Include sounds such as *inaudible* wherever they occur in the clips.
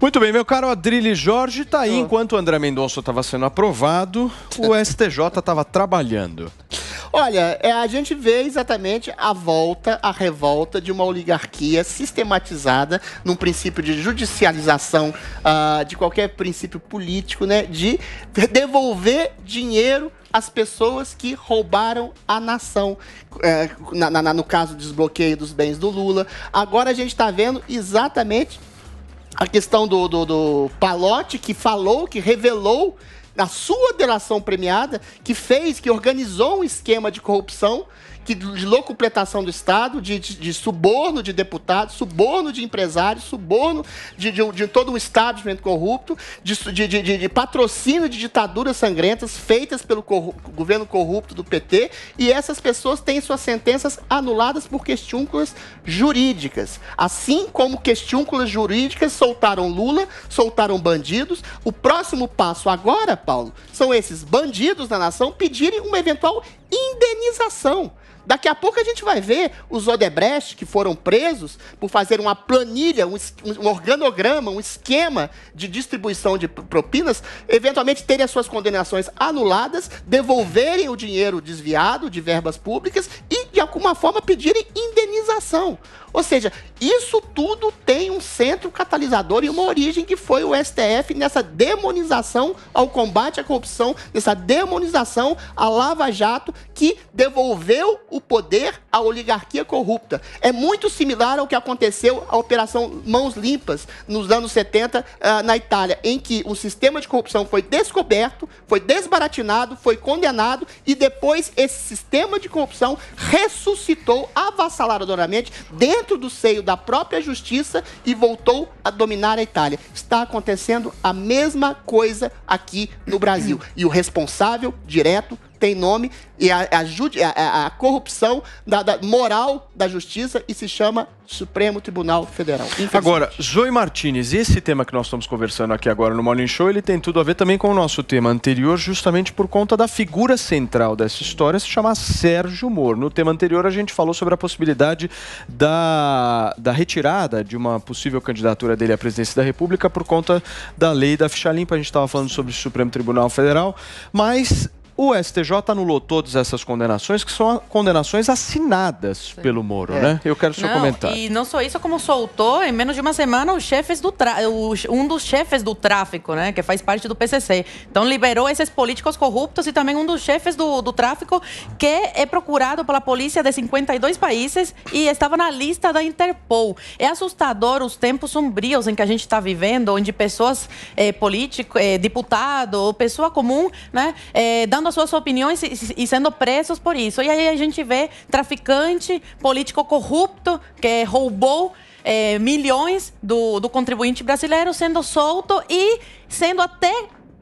Muito bem, meu caro Adrilho Jorge, está aí. Enquanto o André Mendonça estava sendo aprovado, o STJ *laughs* estava trabalhando. Olha, é, a gente vê exatamente a volta, a revolta de uma oligarquia sistematizada num princípio de judicialização uh, de qualquer princípio político, né? De devolver dinheiro às pessoas que roubaram a nação. É, na, na, no caso, desbloqueio dos bens do Lula. Agora a gente está vendo exatamente a questão do, do, do Palote, que falou, que revelou na sua delação premiada, que fez, que organizou um esquema de corrupção que, de locupletação do Estado, de, de, de suborno de deputados, suborno de empresários, suborno de, de, de todo um establishment corrupto, de, de, patrocínio de ditaduras sangrentas feitas pelo corru governo corrupto do PT, e essas pessoas têm suas sentenças anuladas por questúnculas jurídicas. Assim como questúnculas jurídicas soltaram Lula, soltaram bandidos, o próximo passo agora, Paulo, são esses bandidos da nação pedirem uma eventual indenização. Daqui a pouco a gente vai ver os Odebrecht que foram presos por fazer uma planilha, um, um organograma, um esquema de distribuição de propinas, eventualmente terem as suas condenações anuladas, devolverem o dinheiro desviado de verbas públicas e, de alguma forma, pedirem indenização. Ou seja, isso tudo tem um centro catalisador e uma origem que foi o STF nessa demonização ao combate à corrupção, nessa demonização à Lava Jato, que devolveu o poder a oligarquia corrupta. É muito similar ao que aconteceu à Operação Mãos Limpas nos anos 70 ah, na Itália, em que o sistema de corrupção foi descoberto, foi desbaratinado, foi condenado e depois esse sistema de corrupção ressuscitou avassaladoramente dentro do seio da própria justiça e voltou a dominar a Itália. Está acontecendo a mesma coisa aqui no Brasil. E o responsável direto tem nome e a, a, a, a corrupção da, da moral da justiça e se chama Supremo Tribunal Federal. Agora, Zoe Martinez, esse tema que nós estamos conversando aqui agora no Morning Show, ele tem tudo a ver também com o nosso tema anterior, justamente por conta da figura central dessa história, se chama Sérgio Moro. No tema anterior, a gente falou sobre a possibilidade da, da retirada de uma possível candidatura dele à presidência da República por conta da lei da ficha limpa. A gente estava falando sobre o Supremo Tribunal Federal, mas o STJ anulou todas essas condenações, que são condenações assinadas Sim. pelo Moro, é. né? Eu quero seu não, comentário. E não só isso, como soltou em menos de uma semana os chefes do tra... um dos chefes do tráfico, né? Que faz parte do PCC. Então liberou esses políticos corruptos e também um dos chefes do, do tráfico que é procurado pela polícia de 52 países e estava na lista da Interpol. É assustador os tempos sombrios em que a gente está vivendo, onde pessoas, eh, político, eh, deputado, pessoa comum, né? Eh, dando dando as suas opiniões e, e sendo presos por isso. E aí a gente vê traficante, político corrupto que roubou é, milhões do, do contribuinte brasileiro sendo solto e sendo até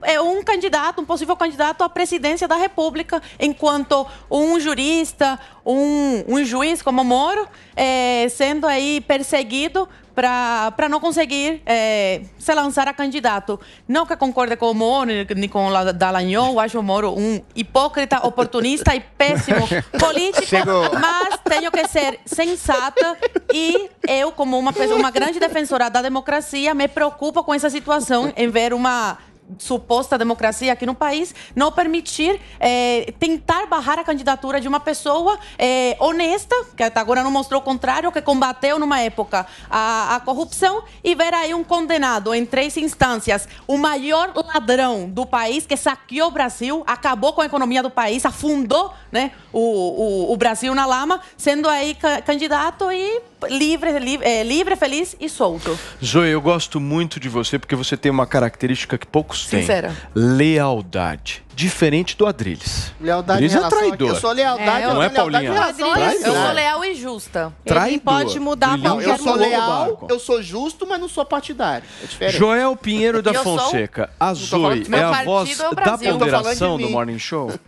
é um candidato, um possível candidato à presidência da República, enquanto um jurista, um, um juiz como Moro, é, sendo aí perseguido para não conseguir é, se lançar a candidato. Não que concorde com o Moro, nem com o Dallagnol, acho o Moro um hipócrita, oportunista e péssimo *laughs* político, Chegou. mas tenho que ser sensata e eu, como uma, uma grande defensora da democracia, me preocupo com essa situação em ver uma suposta democracia aqui no país, não permitir é, tentar barrar a candidatura de uma pessoa é, honesta, que até agora não mostrou o contrário, que combateu numa época a, a corrupção, e ver aí um condenado em três instâncias, o maior ladrão do país, que saqueou o Brasil, acabou com a economia do país, afundou né, o, o, o Brasil na lama, sendo aí candidato e livre, livre, é, livre, feliz e solto. Zoe, eu gosto muito de você porque você tem uma característica que poucos Sincera. têm. Lealdade. Diferente do Adriles. Lealdade Adriles é traidor. Eu sou lealdade, é, eu não é Paulinha. Adriles, eu sou leal e justa. Traidor. Ele pode mudar não, é qualquer Eu sou leal, é eu sou justo, mas não sou partidário. É diferente. Joel Pinheiro da Fonseca. Sou... A Zoe é a voz é da ponderação do Morning Show? *laughs*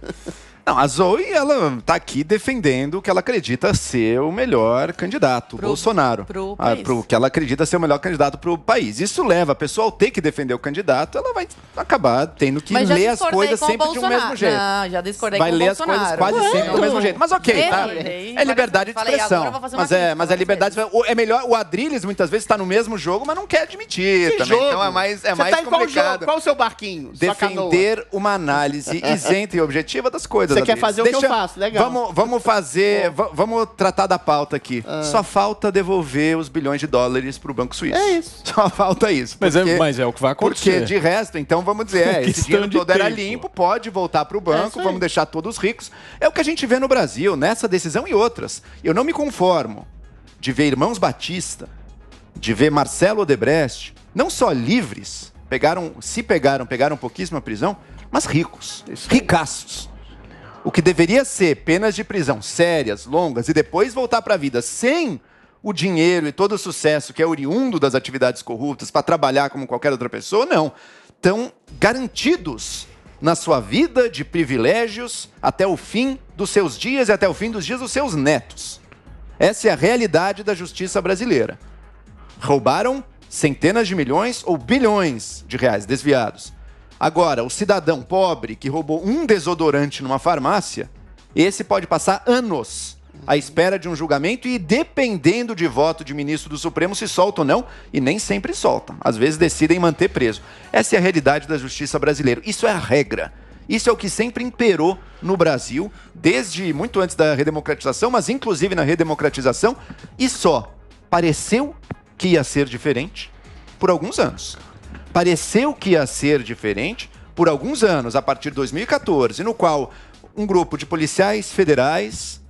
Não, a Zoe, ela tá aqui defendendo o que ela acredita ser o melhor candidato, pro, Bolsonaro. Pro, ah, pro que ela acredita ser o melhor candidato pro país. Isso leva a pessoa ao ter que defender o candidato, ela vai acabar tendo que ler as coisas sempre de um mesmo jeito. Não, já discordei vai com ler as coisas quase sempre do mesmo jeito. Mas ok, tá? É, é, é liberdade de expressão. mas é, mas é liberdade. É melhor o Adrilles muitas vezes está no mesmo jogo, mas não quer admitir que também. Jogo? Então é mais é mais tá complicado. Qual, qual o seu barquinho? Defender uma análise isenta e objetiva das coisas. Você quer fazer o Deixa, que eu faço, legal. Vamos, vamos fazer, vamos tratar da pauta aqui. Ah. Só falta devolver os bilhões de dólares para o Banco Suíço. É isso. *laughs* Só falta isso. Mas, é- porque, é, mas é o que vai acontecer. Porque, de resto, então, vamos dizer, *laughs* é, esse dinheiro todo tempo. era limpo, pode voltar para o banco, é vamos deixar todos ricos. É o que a gente vê no Brasil, nessa decisão e outras. Eu não me conformo de ver Irmãos Batista, de ver Marcelo Odebrecht, não só livres, pegaram, se pegaram, pegaram pouquíssima prisão, mas ricos, ricaços o que deveria ser penas de prisão sérias, longas, e depois voltar para a vida sem o dinheiro e todo o sucesso que é oriundo das atividades corruptas para trabalhar como qualquer outra pessoa, não. Estão garantidos na sua vida de privilégios até o fim dos seus dias e até o fim dos dias dos seus netos. Essa é a realidade da justiça brasileira. Roubaram centenas de milhões ou bilhões de reais desviados. Agora, o cidadão pobre que roubou um desodorante numa farmácia, esse pode passar anos à espera de um julgamento e dependendo de voto de ministro do Supremo se solta ou não, e nem sempre solta. Às vezes decidem manter preso. Essa é a realidade da justiça brasileira. Isso é a regra. Isso é o que sempre imperou no Brasil, desde muito antes da redemocratização, mas inclusive na redemocratização, e só pareceu que ia ser diferente por alguns anos pareceu que ia ser diferente por alguns anos, a partir de 2014, no qual um grupo de policiais federais,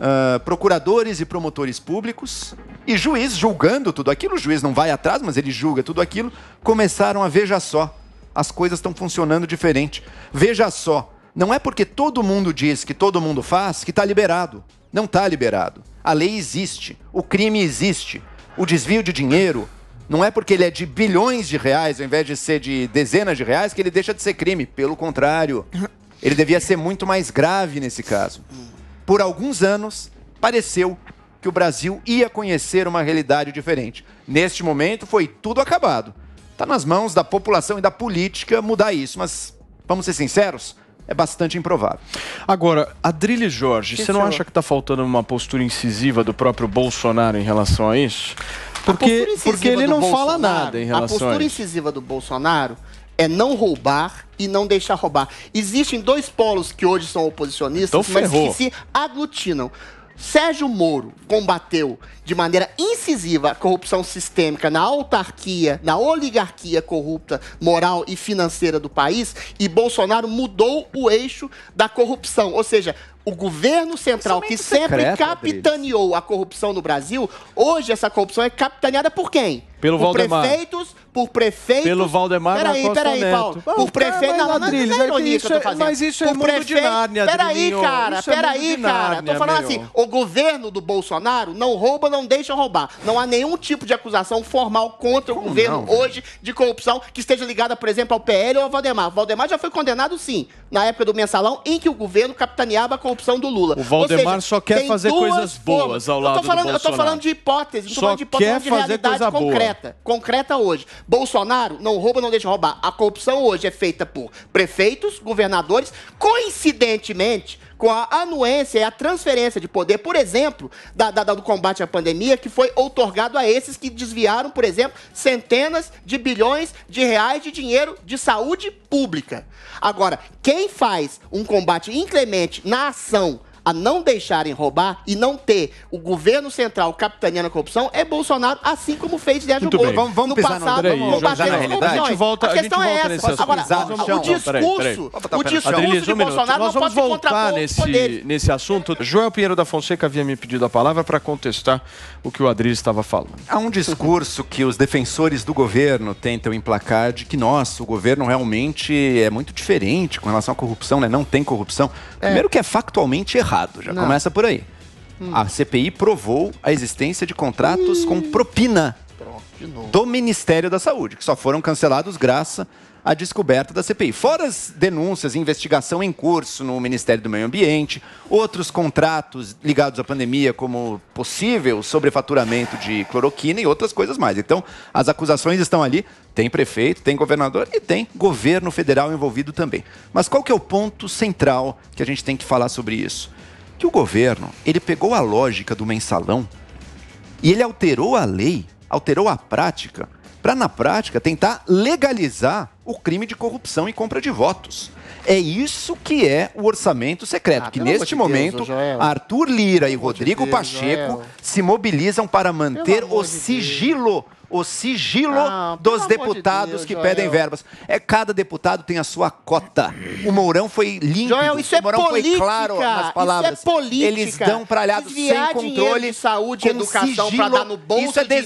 uh, procuradores e promotores públicos e juiz julgando tudo aquilo, o juiz não vai atrás, mas ele julga tudo aquilo, começaram a veja só, as coisas estão funcionando diferente. Veja só, não é porque todo mundo diz que todo mundo faz que está liberado. Não está liberado. A lei existe, o crime existe, o desvio de dinheiro, não é porque ele é de bilhões de reais, ao invés de ser de dezenas de reais, que ele deixa de ser crime. Pelo contrário, ele devia ser muito mais grave nesse caso. Por alguns anos, pareceu que o Brasil ia conhecer uma realidade diferente. Neste momento, foi tudo acabado. Está nas mãos da população e da política mudar isso, mas vamos ser sinceros, é bastante improvável. Agora, Adrilles Jorge, que você não acha que está faltando uma postura incisiva do próprio Bolsonaro em relação a isso? Porque, porque ele não fala nada em relação a postura incisiva do Bolsonaro é não roubar e não deixar roubar. Existem dois polos que hoje são oposicionistas, então mas que se aglutinam. Sérgio Moro combateu de maneira incisiva a corrupção sistêmica na autarquia, na oligarquia corrupta, moral e financeira do país, e Bolsonaro mudou o eixo da corrupção. Ou seja, o governo central, que é sempre capitaneou Adriles. a corrupção no Brasil, hoje essa corrupção é capitaneada por quem? Pelo por Valdemar. prefeitos, por prefeitos. Pelo Valdemar Peraí, peraí, Paulo. Bom, por tá, prefeito. Não, não, não, não, não é isso que eu tô é- fazendo. Mas isso é por mundo prefe... de Nárnia, é Peraí, cara, isso peraí, é cara. Nárnia, tô falando assim, o governo do Bolsonaro não rouba, não deixa roubar. Não há nenhum tipo de acusação formal contra Como o governo não? hoje de corrupção que esteja ligada, por exemplo, ao PL ou ao Valdemar. O Valdemar já foi condenado, sim, na época do mensalão, em que o governo capitaneava a corrupção corrupção do Lula. O Valdemar seja, só quer fazer coisas boas ao lado falando, do Bolsonaro. Eu tô falando de hipótese, não tô só falando de hipótese, quer de realidade concreta. Boa. Concreta hoje. Bolsonaro não rouba, não deixa roubar. A corrupção hoje é feita por prefeitos, governadores, coincidentemente com a anuência e a transferência de poder, por exemplo, da, da, do combate à pandemia, que foi outorgado a esses que desviaram, por exemplo, centenas de bilhões de reais de dinheiro de saúde pública. Agora, quem faz um combate inclemente na ação a não deixarem roubar e não ter o governo central capitaneando a corrupção é Bolsonaro, assim como fez Sérgio Moro. Vamos, vamos no pisar passado, no, vamos combater na realidade. A, volta, a questão a é essa. Agora, o discurso, peraí, peraí. O discurso Adriles, de um Bolsonaro Nós não pode voltar nesse, nesse assunto. Joel Pinheiro da Fonseca havia me pedido a palavra para contestar o que o Adriano estava falando. Há um discurso que os defensores do governo tentam emplacar de que, nossa, o governo realmente é muito diferente com relação à corrupção, né? não tem corrupção. É. Primeiro que é factualmente errado errado. Já Não. começa por aí. Hum. A CPI provou a existência de contratos hum. com propina Pronto, do Ministério da Saúde, que só foram cancelados graças à descoberta da CPI. Fora as denúncias, investigação em curso no Ministério do Meio Ambiente, outros contratos ligados à pandemia, como possível sobrefaturamento de cloroquina e outras coisas mais. Então, as acusações estão ali. Tem prefeito, tem governador e tem governo federal envolvido também. Mas qual que é o ponto central que a gente tem que falar sobre isso? que o governo, ele pegou a lógica do mensalão e ele alterou a lei, alterou a prática, para na prática tentar legalizar o crime de corrupção e compra de votos. É isso que é o orçamento secreto, ah, que neste de momento Deus, Arthur Lira e Rodrigo de Deus, Pacheco Joel. se mobilizam para manter o sigilo o sigilo ah, dos deputados de Deus, que Joel. pedem verbas. É cada deputado tem a sua cota. O Mourão foi limpo. Joel, isso o é Mourão é política. foi claro nas palavras. Isso é política. Eles dão pralhados sem controle. De saúde, com educação para dar no bolso isso é de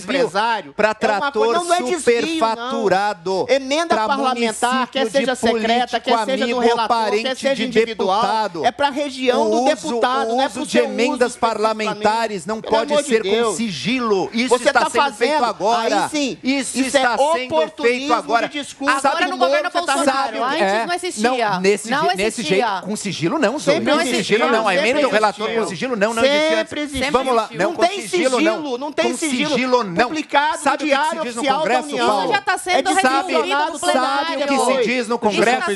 para é trator é não, não é superfaturado. Não. Emenda parlamentar, quer seja secreta, quer seja amigo, do relator, quer seja individual. É para a região o do uso, deputado, o não é de emendas parlamentares não pode ser com sigilo. Isso está tá sendo feito agora agora. Sim, isso, isso, está é sendo feito agora. De discurso, agora no governo tá Bolsonaro. Sabe, Antes é, não existia. Não, nesse, não existia. jeito, com sigilo não, Zoe. Sempre com sigilo não. A emenda do relator com sigilo não, não existia. Sempre Vamos lá. Não, tem sigilo, não tem sigilo. não. complicado sabe o que Oficial da União. Isso já está sendo é resolvido no Sabe o que se diz no tá Congresso?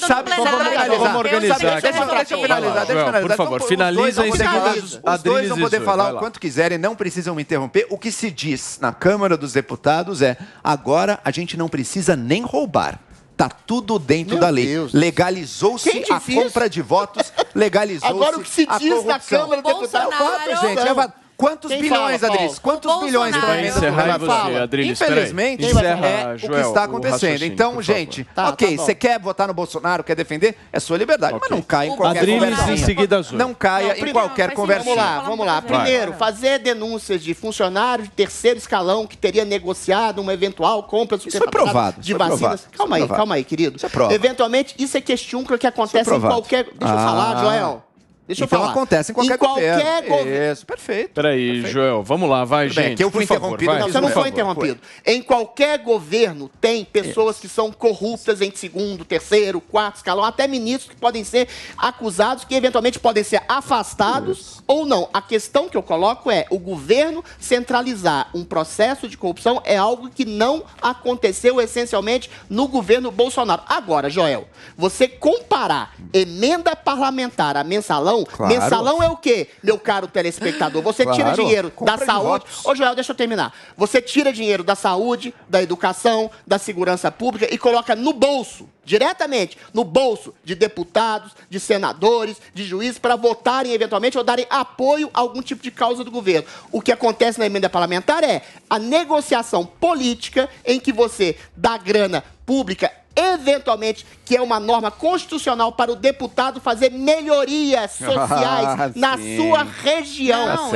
Sabe está sendo se Vamos organizar. Deixa eu finalizar, deixa eu finalizar. Por favor, finaliza em seguida. Os dois vão poder falar o quanto quiserem, não precisam me interromper. O que se diz na Câmara dos dos Deputados é: agora a gente não precisa nem roubar. Tá tudo dentro Meu da lei. Legalizou-se a compra de votos, legalizou-se *laughs* a corrupção. Agora o que se diz na Câmara, deputado... É voto, gente, é Quantos Quem bilhões, fala, Adriles? Quantos bilhões estão em do Adriles, Infelizmente, encerra, é Joel, é, o que está acontecendo. Então, gente, tá, tá ok, você tá quer votar no Bolsonaro, quer defender, é sua liberdade. Okay. Mas não caia em qualquer conversa. em seguida azul. Não caia não, em qualquer conversa. Vamos lá, vamos lá. Primeiro, fazer denúncias de funcionários de terceiro escalão que teria negociado uma eventual compra isso foi é provado, de é vacinas. Provado, calma aí, provado. calma aí, querido. Isso é prova. Eventualmente, isso é questão que acontece em qualquer... Deixa eu ah. falar, Joel. Deixa então eu falar. acontece em qualquer, em qualquer governo. Isso, perfeito. Peraí, perfeito. Joel, vamos lá, vai, bem, gente. que eu fui interrompido. Favor, não, você não foi interrompido. Em qualquer governo tem pessoas que são corruptas em segundo, terceiro, quarto escalão, até ministros que podem ser acusados, que eventualmente podem ser afastados Isso. ou não. A questão que eu coloco é o governo centralizar um processo de corrupção é algo que não aconteceu essencialmente no governo Bolsonaro. Agora, Joel, você comparar emenda parlamentar a mensalão mensalão. Claro. Mensalão é o quê, meu caro telespectador? Você claro. tira dinheiro Compre da saúde. Ô, Joel, deixa eu terminar. Você tira dinheiro da saúde, da educação, da segurança pública e coloca no bolso diretamente no bolso de deputados, de senadores, de juízes, para votarem eventualmente ou darem apoio a algum tipo de causa do governo. O que acontece na emenda parlamentar é a negociação política em que você dá grana pública eventualmente, que é uma norma constitucional para o deputado fazer melhorias *laughs* ah, sociais ah, na sim. sua região.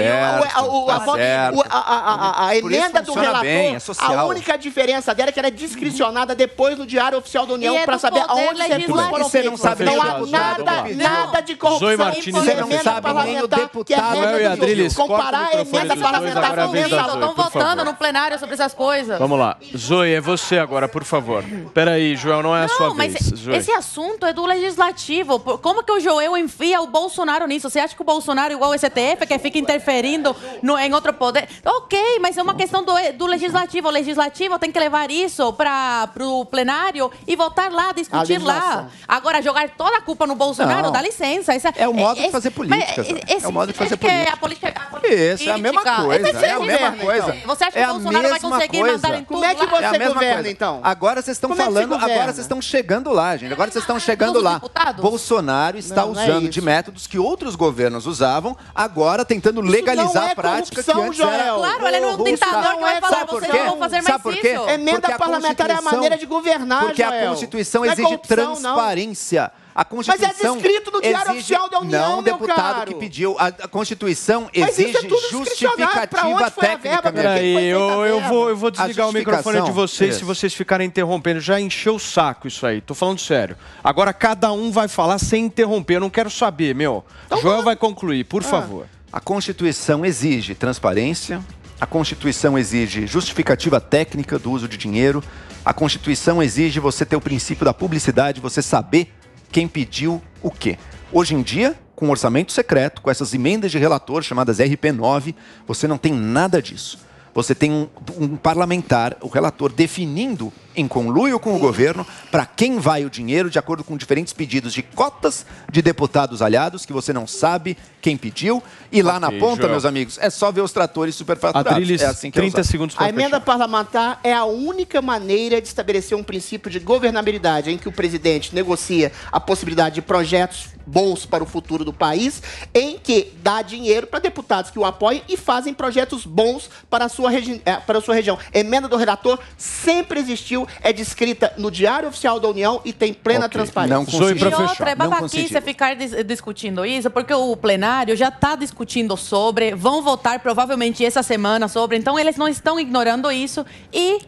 a, emenda do relator, bem, é a única diferença dela é que ela é discricionada depois no Diário Oficial da União é para saber aonde você foram Não, sabe não há nada, nada de corrupção. Martins, você não sabe nem o é deputado que comparar a emenda parlamentar com emenda. Estão votando no plenário sobre essas coisas. Vamos lá. Zoe, é você agora, por favor. Peraí, Joel, não é a sua mas vez. Esse assunto é do legislativo. Como que o Joel enfia o Bolsonaro nisso? Você acha que o Bolsonaro é igual o STF, que fica interferindo no, em outro poder? Ok, mas é uma questão do, do legislativo. O legislativo tem que levar isso para o plenário e votar lá, discutir lá. Agora, jogar toda a culpa no Bolsonaro, não. dá licença. Essa, é o é modo é, de fazer política. Mas, esse, é o modo de fazer política. É a política, a política. Isso, é a mesma coisa. É, é, é a mesma coisa. Você acha que o Bolsonaro vai conseguir coisa. mandar em tudo Como é que você governa, então? Agora vocês estão falando, agora vocês estão chegando lá, gente. Agora vocês estão ah, é? chegando lá. Bolsonaro está Não, não é usando de métodos que outros governos usavam, agora tentando legalizar não é a prática que corrupção, antes era... Claro, ele não é um ditador que vai falar, vocês não vão fazer mais Sabe por quê? isso. É emenda parlamentar é a maneira de governar, Porque a Constituição Não é exige não. transparência. A Constituição Mas é descrito no Diário exige... Oficial da União, Não, deputado caro. que pediu. A, a Constituição é exige é justificativa técnica, Peraí, eu, tá eu, vou, eu vou desligar o microfone de vocês isso. É se vocês ficarem interrompendo. Já encheu o saco isso aí, tô falando sério. Agora cada um vai falar sem interromper. Eu não quero saber, meu. Então, Joel vai concluir, por ah. favor. A Constituição exige transparência, a Constituição exige justificativa técnica do uso de dinheiro, a Constituição exige você ter o princípio da publicidade, você saber quem pediu o quê. Hoje em dia, com orçamento secreto, com essas emendas de relator chamadas RP9, você não tem nada disso. Você tem um, um parlamentar, o relator, definindo em conluio com o governo para quem vai o dinheiro, de acordo com diferentes pedidos de cotas de deputados aliados, que você não sabe quem pediu. E lá okay, na ponta, Joel. meus amigos, é só ver os tratores superfaturados. Adriles, é assim que 30 é segundos para A fechar. emenda parlamentar é a única maneira de estabelecer um princípio de governabilidade, em que o presidente negocia a possibilidade de projetos bons para o futuro do país, em que dá dinheiro para deputados que o apoiam e fazem projetos bons para a sua, eh, para a sua região. Emenda do relator sempre existiu, é descrita no Diário Oficial da União e tem plena okay. transparência. Não consegui. E outra, é babaquice ficar dis discutindo isso, porque o plenário já está discutindo sobre, vão votar provavelmente essa semana sobre, então eles não estão ignorando isso e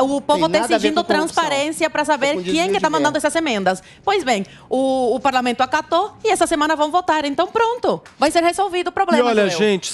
o povo está exigindo transparência para saber é quem é está mandando essas emendas. Pois bem, o, o, parlamento acatou e essa semana vão votar. Então pronto, vai ser resolvido o problema. E olha, gente...